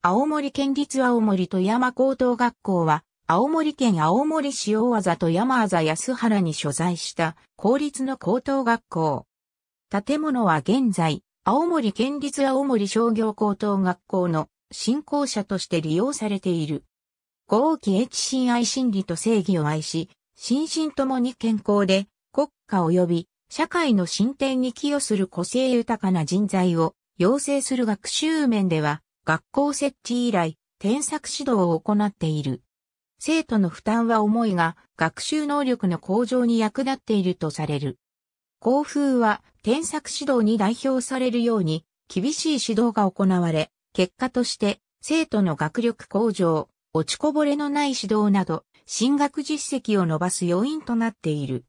青森県立青森富山高等学校は、青森県青森市大技富山あ安原に所在した公立の高等学校。建物は現在、青森県立青森商業高等学校の新校者として利用されている。合期 h 心愛心理と正義を愛し、心身ともに健康で国家及び社会の進展に寄与する個性豊かな人材を養成する学習面では、学校設置以来、添削指導を行っている。生徒の負担は重いが、学習能力の向上に役立っているとされる。校風は、添削指導に代表されるように、厳しい指導が行われ、結果として、生徒の学力向上、落ちこぼれのない指導など、進学実績を伸ばす要因となっている。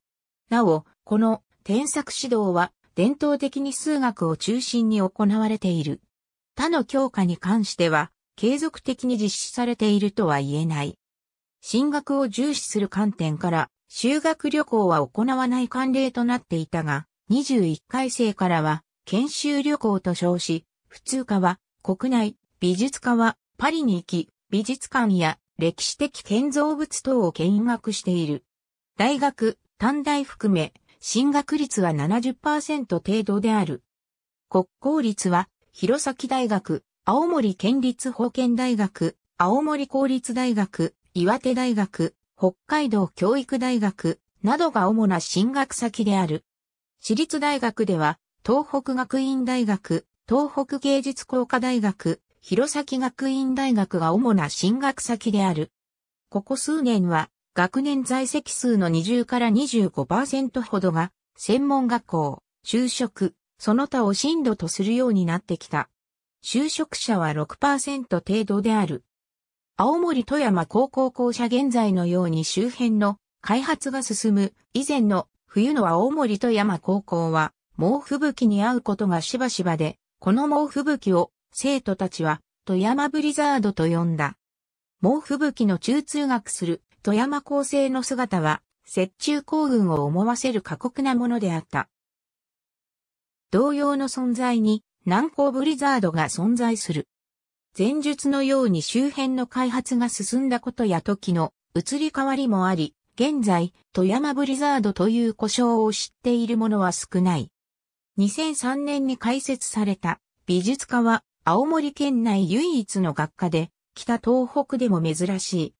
なお、この添削指導は、伝統的に数学を中心に行われている。他の教科に関しては、継続的に実施されているとは言えない。進学を重視する観点から、修学旅行は行わない慣例となっていたが、21回生からは、研修旅行と称し、普通科は、国内、美術科は、パリに行き、美術館や歴史的建造物等を見学している。大学、短大含め、進学率は70%程度である。国公立は弘前大学、青森県立保健大学、青森公立大学、岩手大学、北海道教育大学などが主な進学先である。私立大学では、東北学院大学、東北芸術工科大学、弘前学院大学が主な進学先である。ここ数年は、学年在籍数の20から25%ほどが、専門学校、就職、その他を震度とするようになってきた。就職者は6%程度である。青森富山高校校舎現在のように周辺の開発が進む以前の冬の青森富山高校は猛吹雪に合うことがしばしばで、この猛吹雪を生徒たちは富山ブリザードと呼んだ。猛吹雪の中通学する富山高生の姿は雪中行軍を思わせる過酷なものであった。同様の存在に南高ブリザードが存在する。前述のように周辺の開発が進んだことや時の移り変わりもあり、現在、富山ブリザードという故障を知っている者は少ない。2003年に開設された美術科は青森県内唯一の学科で、北東北でも珍しい。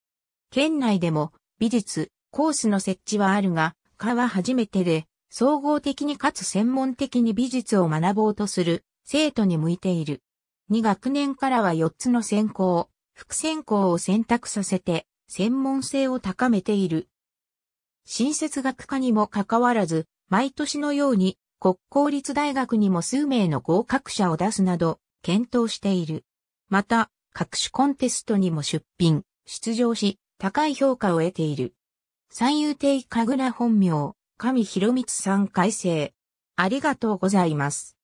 県内でも美術、コースの設置はあるが、科は初めてで、総合的にかつ専門的に美術を学ぼうとする生徒に向いている。2学年からは4つの専攻、副専攻を選択させて専門性を高めている。新設学科にもかかわらず、毎年のように国公立大学にも数名の合格者を出すなど検討している。また、各種コンテストにも出品、出場し、高い評価を得ている。三遊亭かぐら本名、神博光さん改正。ありがとうございます。